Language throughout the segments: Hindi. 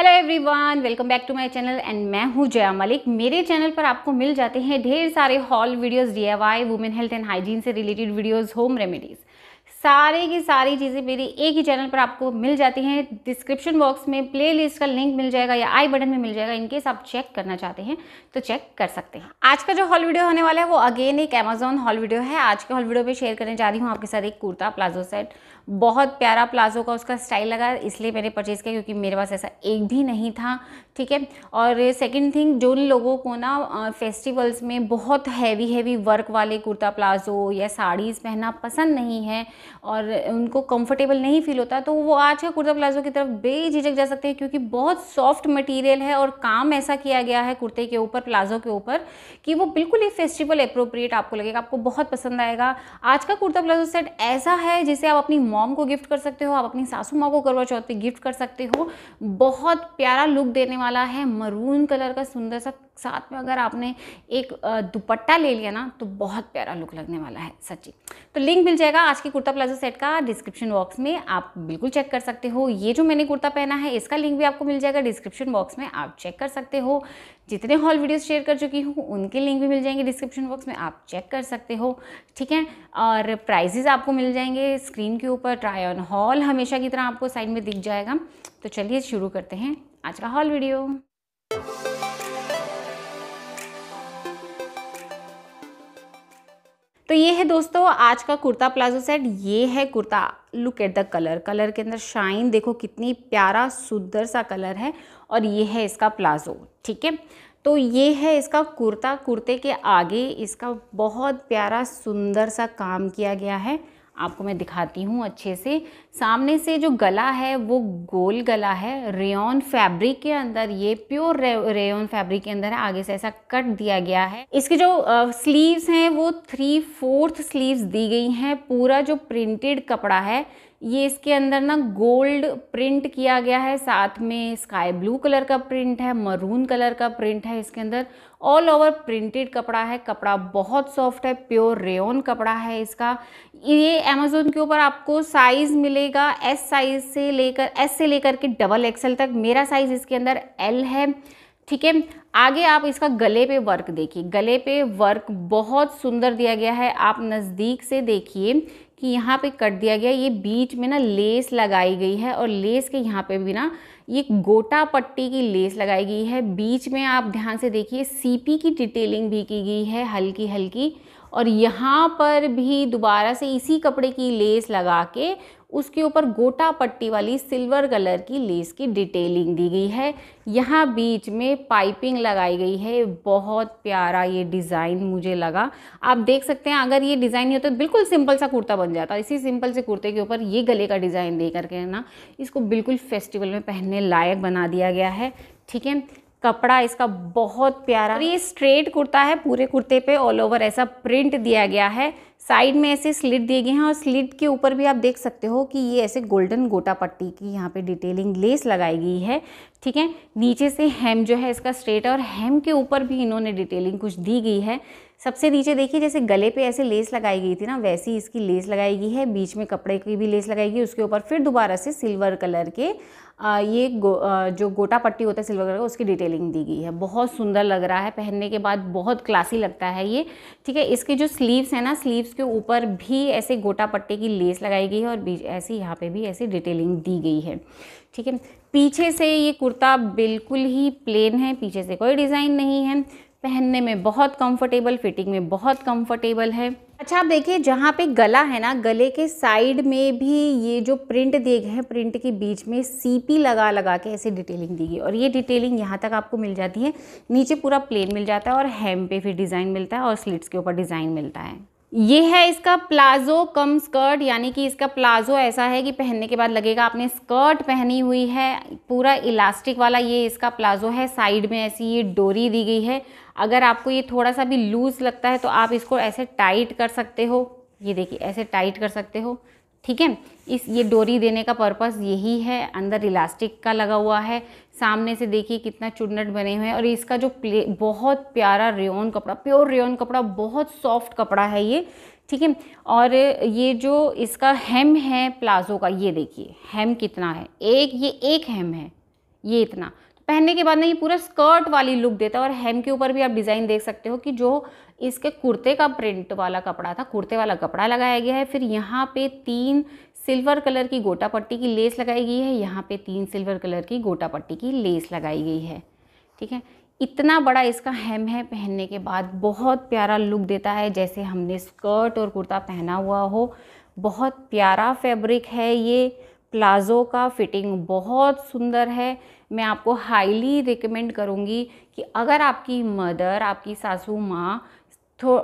hello everyone welcome back to my channel and मैं हूं जया मलिक मेरे चैनल पर आपको मिल जाते हैं ढेर सारे haul videos DIY women health and hygiene से रिलेटेड वीडियोस होम रेमेडीज़ सारे की सारी चीज़ें मेरी एक ही चैनल पर आपको मिल जाती हैं डिस्क्रिप्शन बॉक्स में प्लेलिस्ट का लिंक मिल जाएगा या आई बटन में मिल जाएगा इनकेस आप चेक करना चाहते हैं तो चेक कर सकते हैं आज का जो हॉल वीडियो होने वाला है वो अगेन एक अमेजोन हॉल वीडियो है आज के हॉल वीडियो में शेयर करने जा रही हूँ आपके साथ एक कुर्ता प्लाजो सेट बहुत प्यारा प्लाजो का उसका स्टाइल लगा इसलिए मैंने परचेज़ किया क्योंकि मेरे पास ऐसा एक भी नहीं था ठीक है और सेकंड थिंग जो लोगों को ना फेस्टिवल्स में बहुत हैवी हैवी वर्क वाले कुर्ता प्लाजो या साड़ीज़ पहनना पसंद नहीं है और उनको कंफर्टेबल नहीं फील होता तो वो आज के कुर्ता प्लाजो की तरफ बेझिझक जा सकते हैं क्योंकि बहुत सॉफ्ट मटीरियल है और काम ऐसा किया गया है कुर्ते के ऊपर प्लाजो के ऊपर कि वो बिल्कुल ही फेस्टिवल अप्रोप्रिएट आपको लगेगा आपको बहुत पसंद आएगा आज का कुर्ता प्लाजो सेट ऐसा है जिसे आप अपनी मॉम को गिफ्ट कर सकते हो आप अपनी सासू माँ को करवा चौथ पे गिफ्ट कर सकते हो बहुत प्यारा लुक देने वाला है मरून कलर का सुंदर सा साथ में अगर आपने एक दुपट्टा ले लिया ना तो बहुत प्यारा लुक लगने वाला है सच्ची तो लिंक मिल जाएगा आज के कुर्ता प्लाजो सेट का डिस्क्रिप्शन बॉक्स में आप बिल्कुल चेक कर सकते हो ये जो मैंने कुर्ता पहना है इसका लिंक भी आपको मिल जाएगा डिस्क्रिप्शन बॉक्स में आप चेक कर सकते हो जितने हॉल वीडियोज़ शेयर कर चुकी हूँ उनके लिंक भी मिल जाएंगे डिस्क्रिप्शन बॉक्स में आप चेक कर सकते हो ठीक है और प्राइजेज़ आपको मिल जाएंगे स्क्रीन के ऊपर ट्राई ऑन हॉल हमेशा की तरह आपको साइड में दिख जाएगा तो चलिए शुरू करते हैं आज का हॉल वीडियो तो ये है दोस्तों आज का कुर्ता प्लाजो सेट ये है kurta look at the colour colour के अंदर शाइन देखो कितनी प्यारा सुंदर सा कलर है और ये है इसका प्लाजो ठीक है तो ये है इसका कुर्ता कुर्ते के आगे इसका बहुत प्यारा सुंदर सा काम किया गया है आपको मैं दिखाती हूँ अच्छे से सामने से जो गला है वो गोल गला है रेयन फैब्रिक के अंदर ये प्योर रेन रेयन फैब्रिक के अंदर है आगे से ऐसा कट दिया गया है इसके जो स्लीव्स हैं वो थ्री फोर्थ स्लीव्स दी गई हैं पूरा जो प्रिंटेड कपड़ा है ये इसके अंदर ना गोल्ड प्रिंट किया गया है साथ में स्काई ब्लू कलर का प्रिंट है मरून कलर का प्रिंट है इसके अंदर ऑल ओवर प्रिंटेड कपड़ा है कपड़ा बहुत सॉफ्ट है प्योर रेन कपड़ा है इसका ये अमेज़ोन के ऊपर आपको साइज़ मिलेगा एस साइज़ से लेकर एस से लेकर के डबल एक्सएल तक मेरा साइज़ इसके अंदर एल है ठीक है आगे आप इसका गले पे वर्क देखिए गले पे वर्क बहुत सुंदर दिया गया है आप नज़दीक से देखिए कि यहाँ पे कट दिया गया ये बीच में ना लेस लगाई गई है और लेस के यहाँ पे भी ना ये गोटा पट्टी की लेस लगाई गई है बीच में आप ध्यान से देखिए सीपी की डिटेलिंग भी की गई है हल्की हल्की और यहाँ पर भी दोबारा से इसी कपड़े की लेस लगा के उसके ऊपर गोटा पट्टी वाली सिल्वर कलर की लेस की डिटेलिंग दी गई है यहाँ बीच में पाइपिंग लगाई गई है बहुत प्यारा ये डिज़ाइन मुझे लगा आप देख सकते हैं अगर ये डिज़ाइन नहीं होता तो बिल्कुल सिंपल सा कुर्ता बन जाता इसी सिंपल से कुर्ते के ऊपर ये गले का डिज़ाइन दे करके ना इसको बिल्कुल फेस्टिवल में पहनने लायक बना दिया गया है ठीक है कपड़ा इसका बहुत प्यारा और ये स्ट्रेट कुर्ता है पूरे कुर्ते पे ऑल ओवर ऐसा प्रिंट दिया गया है साइड में ऐसे स्लिट दिए गए हैं और स्लिट के ऊपर भी आप देख सकते हो कि ये ऐसे गोल्डन गोटा पट्टी की यहाँ पे डिटेलिंग लेस लगाई गई है ठीक है नीचे से हेम जो है इसका स्ट्रेट और हेम के ऊपर भी इन्होंने डिटेलिंग कुछ दी गई है सबसे नीचे देखिए जैसे गले पे ऐसे लेस लगाई गई थी ना वैसी इसकी लेस लगाई गई है बीच में कपड़े की भी लेस लगाई गई उसके ऊपर फिर दोबारा से सिल्वर कलर के आ, ये गो, आ, जो गोटा पट्टी होता है सिल्वर कलर का उसकी डिटेलिंग दी गई है बहुत सुंदर लग रहा है पहनने के बाद बहुत क्लासी लगता है ये ठीक है इसके जो स्लीव्स हैं ना स्लीव्स के ऊपर भी ऐसे गोटा पट्टी की लेस लगाई गई है और बीच ऐसी यहाँ पे भी ऐसी डिटेलिंग दी गई है ठीक है पीछे से ये कुर्ता बिल्कुल ही प्लेन है पीछे से कोई डिज़ाइन नहीं है पहनने में बहुत कंफर्टेबल फिटिंग में बहुत कंफर्टेबल है अच्छा आप देखिए जहाँ पे गला है ना गले के साइड में भी ये जो प्रिंट दिए गए हैं प्रिंट के बीच में सीपी लगा लगा के ऐसे डिटेलिंग दी गई और ये डिटेलिंग यहाँ तक आपको मिल जाती है नीचे पूरा प्लेन मिल जाता है और हेम पे फिर डिज़ाइन मिलता है और स्लिट्स के ऊपर डिज़ाइन मिलता है ये है इसका प्लाजो कम स्कर्ट यानी कि इसका प्लाजो ऐसा है कि पहनने के बाद लगेगा आपने स्कर्ट पहनी हुई है पूरा इलास्टिक वाला ये इसका प्लाजो है साइड में ऐसी ये डोरी दी गई है अगर आपको ये थोड़ा सा भी लूज़ लगता है तो आप इसको ऐसे टाइट कर सकते हो ये देखिए ऐसे टाइट कर सकते हो ठीक है इस ये डोरी देने का पर्पस यही है अंदर इलास्टिक का लगा हुआ है सामने से देखिए कितना चुन्नट बने हुए हैं और इसका जो प्ले बहुत प्यारा रेन कपड़ा प्योर रेन कपड़ा बहुत सॉफ्ट कपड़ा है ये ठीक है और ये जो इसका हेम है प्लाजो का ये देखिए हेम कितना है एक ये एक हेम है ये इतना पहनने के बाद ना ये पूरा स्कर्ट वाली लुक देता है और हेम के ऊपर भी आप डिज़ाइन देख सकते हो कि जो इसके कुर्ते का प्रिंट वाला कपड़ा था कुर्ते वाला कपड़ा लगाया गया है फिर यहाँ पे तीन सिल्वर कलर की गोटा पट्टी की लेस लगाई गई है यहाँ पे तीन सिल्वर कलर की गोटा पट्टी की लेस लगाई गई है ठीक है इतना बड़ा इसका हेम है पहनने के बाद बहुत प्यारा लुक देता है जैसे हमने स्कर्ट और कुर्ता पहना हुआ हो बहुत प्यारा फैब्रिक है ये प्लाज़ो का फिटिंग बहुत सुंदर है मैं आपको हाईली रिकमेंड करूँगी कि अगर आपकी मदर आपकी सासू माँ थो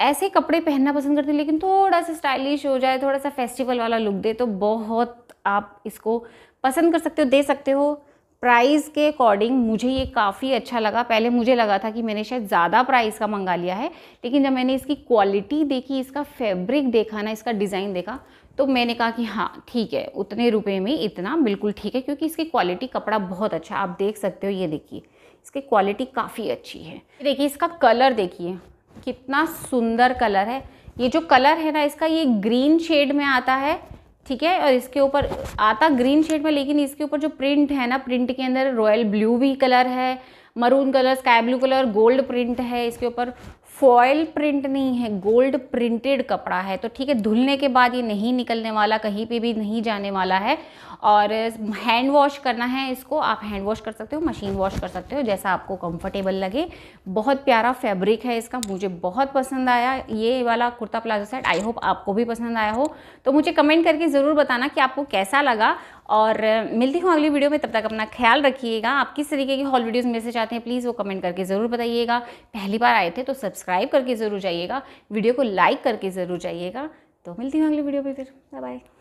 ऐसे कपड़े पहनना पसंद करते हैं लेकिन थोड़ा सा स्टाइलिश हो जाए थोड़ा सा फेस्टिवल वाला लुक दे तो बहुत आप इसको पसंद कर सकते हो दे सकते हो प्राइस के अकॉर्डिंग मुझे ये काफ़ी अच्छा लगा पहले मुझे लगा था कि मैंने शायद ज़्यादा प्राइस का मंगा लिया है लेकिन जब मैंने इसकी क्वालिटी देखी इसका फैब्रिक देखा ना इसका डिज़ाइन देखा तो मैंने कहा कि हाँ ठीक है उतने रुपए में इतना बिल्कुल ठीक है क्योंकि इसकी क्वालिटी कपड़ा बहुत अच्छा आप देख सकते हो ये देखिए इसकी क्वालिटी काफ़ी अच्छी है देखिए इसका कलर देखिए कितना सुंदर कलर है ये जो कलर है ना इसका ये ग्रीन शेड में आता है ठीक है और इसके ऊपर आता ग्रीन शेड में लेकिन इसके ऊपर जो प्रिंट है ना प्रिंट के अंदर रॉयल ब्लू भी कलर है maroon colour sky blue colour gold print है इसके ऊपर फॉयल प्रिंट नहीं है गोल्ड प्रिंटेड कपड़ा है तो ठीक है धुलने के बाद ये नहीं निकलने वाला कहीं पे भी नहीं जाने वाला है और हैंड वॉश करना है इसको आप हैंड वॉश कर सकते हो मशीन वॉश कर सकते हो जैसा आपको कंफर्टेबल लगे बहुत प्यारा फैब्रिक है इसका मुझे बहुत पसंद आया ये वाला kurta palazzo set I hope आपको भी पसंद आया हो तो मुझे कमेंट करके ज़रूर बताना कि आपको कैसा लगा और मिलती हूँ अगली वीडियो में तब तक अपना ख्याल रखिएगा आप किस तरीके की हॉल वीडियोज़ मेरे से चाहते हैं प्लीज़ वो कमेंट करके ज़रूर बताइएगा पहली बार आए थे तो सब्सक्राइब करके ज़रूर जाइएगा वीडियो को लाइक करके ज़रूर जाइएगा तो मिलती हूँ अगली वीडियो में फिर बाय